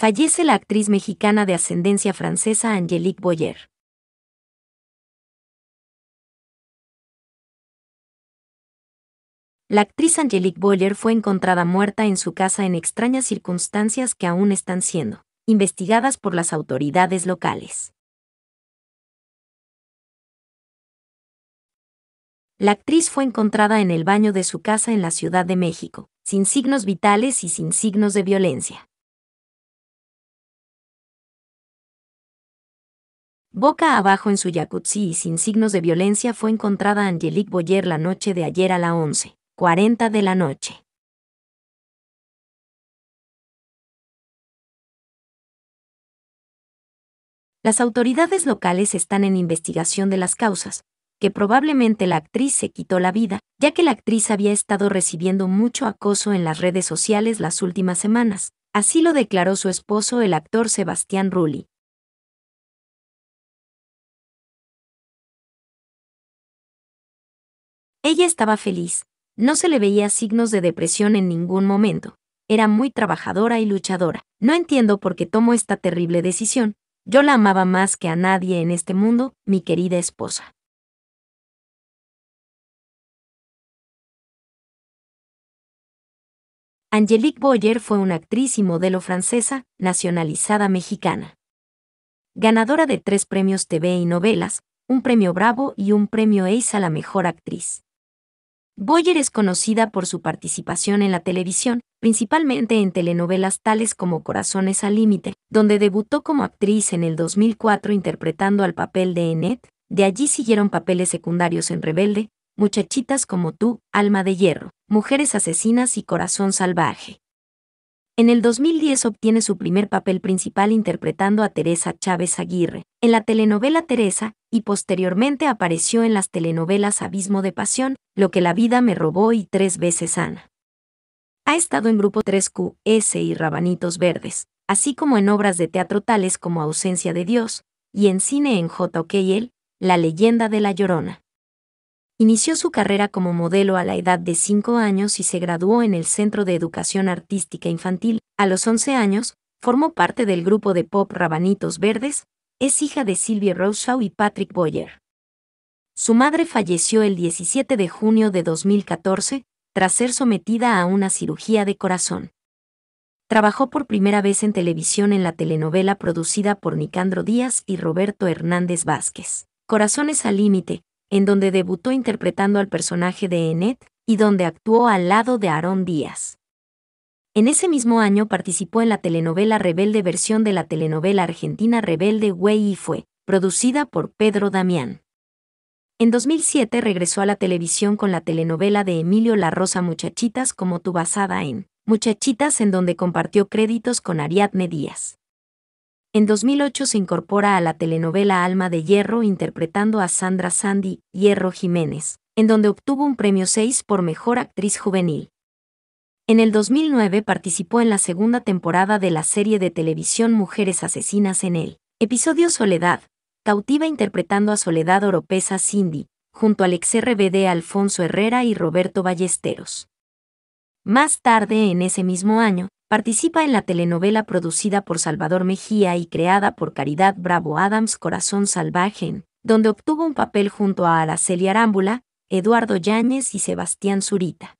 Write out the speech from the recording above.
Fallece la actriz mexicana de ascendencia francesa Angélique Boyer. La actriz Angélique Boyer fue encontrada muerta en su casa en extrañas circunstancias que aún están siendo investigadas por las autoridades locales. La actriz fue encontrada en el baño de su casa en la Ciudad de México, sin signos vitales y sin signos de violencia. Boca abajo en su jacuzzi y sin signos de violencia fue encontrada Angelique Boyer la noche de ayer a la 11.40 de la noche. Las autoridades locales están en investigación de las causas, que probablemente la actriz se quitó la vida, ya que la actriz había estado recibiendo mucho acoso en las redes sociales las últimas semanas. Así lo declaró su esposo el actor Sebastián Rulli. Ella estaba feliz, no se le veía signos de depresión en ningún momento, era muy trabajadora y luchadora. No entiendo por qué tomó esta terrible decisión, yo la amaba más que a nadie en este mundo, mi querida esposa. Angelique Boyer fue una actriz y modelo francesa, nacionalizada mexicana. Ganadora de tres premios TV y novelas, un premio Bravo y un premio Ace a la mejor actriz. Boyer es conocida por su participación en la televisión, principalmente en telenovelas tales como Corazones al Límite, donde debutó como actriz en el 2004 interpretando al papel de Enet, De allí siguieron papeles secundarios en Rebelde, Muchachitas como tú, Alma de Hierro, Mujeres Asesinas y Corazón Salvaje. En el 2010 obtiene su primer papel principal interpretando a Teresa Chávez Aguirre en la telenovela Teresa y posteriormente apareció en las telenovelas Abismo de Pasión, Lo que la vida me robó y Tres veces Ana. Ha estado en Grupo 3 qs y Rabanitos Verdes, así como en obras de teatro tales como Ausencia de Dios y en cine en JOKL, La leyenda de la Llorona. Inició su carrera como modelo a la edad de 5 años y se graduó en el Centro de Educación Artística Infantil. A los 11 años, formó parte del grupo de pop Rabanitos Verdes, es hija de Silvia Rousseau y Patrick Boyer. Su madre falleció el 17 de junio de 2014, tras ser sometida a una cirugía de corazón. Trabajó por primera vez en televisión en la telenovela producida por Nicandro Díaz y Roberto Hernández Vázquez, Corazones al Límite, en donde debutó interpretando al personaje de Enet y donde actuó al lado de Aarón Díaz. En ese mismo año participó en la telenovela Rebelde versión de la telenovela argentina Rebelde Güey y Fue, producida por Pedro Damián. En 2007 regresó a la televisión con la telenovela de Emilio La Rosa Muchachitas como tu basada en Muchachitas en donde compartió créditos con Ariadne Díaz. En 2008 se incorpora a la telenovela Alma de Hierro interpretando a Sandra Sandy Hierro Jiménez, en donde obtuvo un premio 6 por Mejor Actriz Juvenil. En el 2009 participó en la segunda temporada de la serie de televisión Mujeres Asesinas en el episodio Soledad, cautiva interpretando a Soledad Oropesa Cindy, junto al ex RBD Alfonso Herrera y Roberto Ballesteros. Más tarde en ese mismo año, participa en la telenovela producida por Salvador Mejía y creada por Caridad Bravo Adams Corazón Salvaje, donde obtuvo un papel junto a Araceli Arámbula, Eduardo Yáñez y Sebastián Zurita.